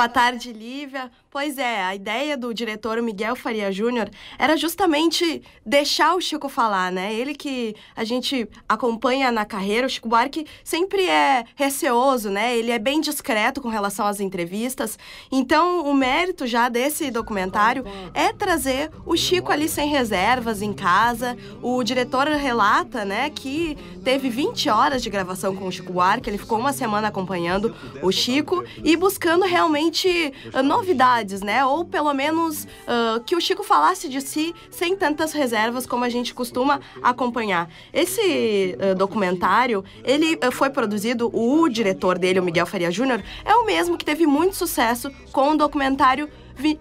Boa tarde, Lívia. Pois é, a ideia do diretor Miguel Faria Júnior era justamente deixar o Chico falar, né? Ele que a gente acompanha na carreira, o Chico Buarque sempre é receoso, né? Ele é bem discreto com relação às entrevistas. Então, o mérito já desse documentário é trazer o Chico ali sem reservas em casa. O diretor relata, né, que teve 20 horas de gravação com o Chico Buarque, ele ficou uma semana acompanhando o Chico e buscando realmente realmente uh, ah, novidades, né? Ou pelo menos uh, que o Chico falasse de si sem tantas reservas como a gente costuma acompanhar. Esse uh, documentário, ele foi produzido, o diretor dele, o Miguel Faria Júnior, é o mesmo que teve muito sucesso com o documentário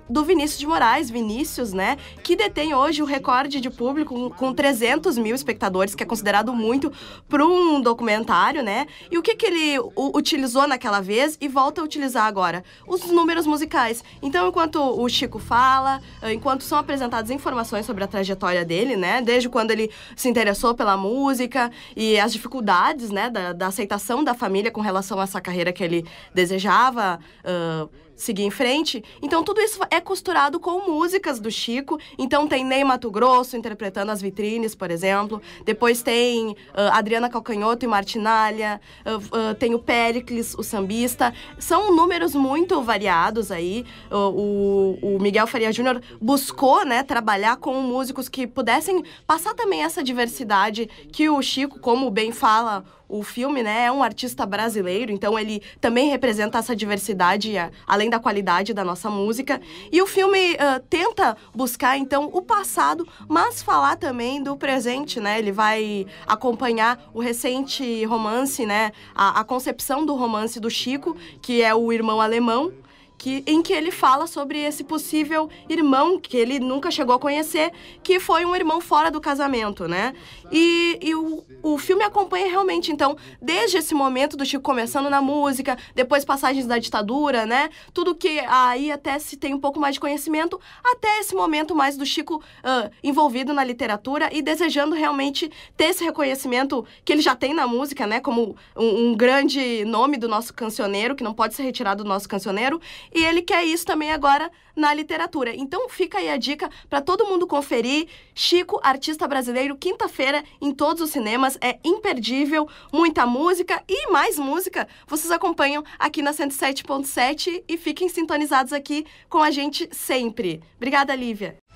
do Vinícius de Moraes, Vinícius, né? Que detém hoje o recorde de público com 300 mil espectadores, que é considerado muito para um documentário, né? E o que, que ele utilizou naquela vez e volta a utilizar agora? Os números musicais. Então, enquanto o Chico fala, eh, enquanto são apresentadas informações sobre a trajetória dele, né? Desde quando ele se interessou pela música e as dificuldades, né? Da, da aceitação da família com relação a essa carreira que ele desejava uh, seguir em frente. Então, tudo tudo isso é costurado com músicas do Chico. Então tem Ney Mato Grosso interpretando as vitrines, por exemplo. Depois tem uh, Adriana Calcanhoto e Martinalha. Uh, ah, uh, ah, tem o Pericles, o sambista. São números muito variados aí. o, o Miguel Faria Júnior buscou, né, trabalhar com músicos que pudessem passar também essa diversidade que o Chico, como bem fala o filme, né, é um artista brasileiro, então ele também representa essa diversidade, eh, além da qualidade da nossa música. E o filme uh, tenta buscar, então, o passado, mas falar também do presente, né? Ele vai acompanhar o recente romance, né, a, a concepção do romance do Chico, que é o irmão alemão, que, em que ele fala sobre esse possível irmão que ele nunca chegou a conhecer, que foi um irmão fora do casamento, né? E, e o, o filme acompanha realmente, então, desde esse momento do Chico começando na música, depois passagens da ditadura, né? Tudo que aí até se tem um pouco mais de conhecimento, até esse momento mais do Chico uh, envolvido na literatura e desejando realmente ter esse reconhecimento que ele já tem na música, né? Como um, um grande nome do nosso cancioneiro, que não pode ser retirado do nosso cancioneiro, e ele quer isso também agora na literatura. Então fica aí a dica para todo mundo conferir. Chico, artista brasileiro, quinta-feira em todos os cinemas, é imperdível, muita música e mais música. Vocês acompanham aqui na 107.7 e fiquem sintonizados aqui com a gente sempre. Obrigada, Lívia.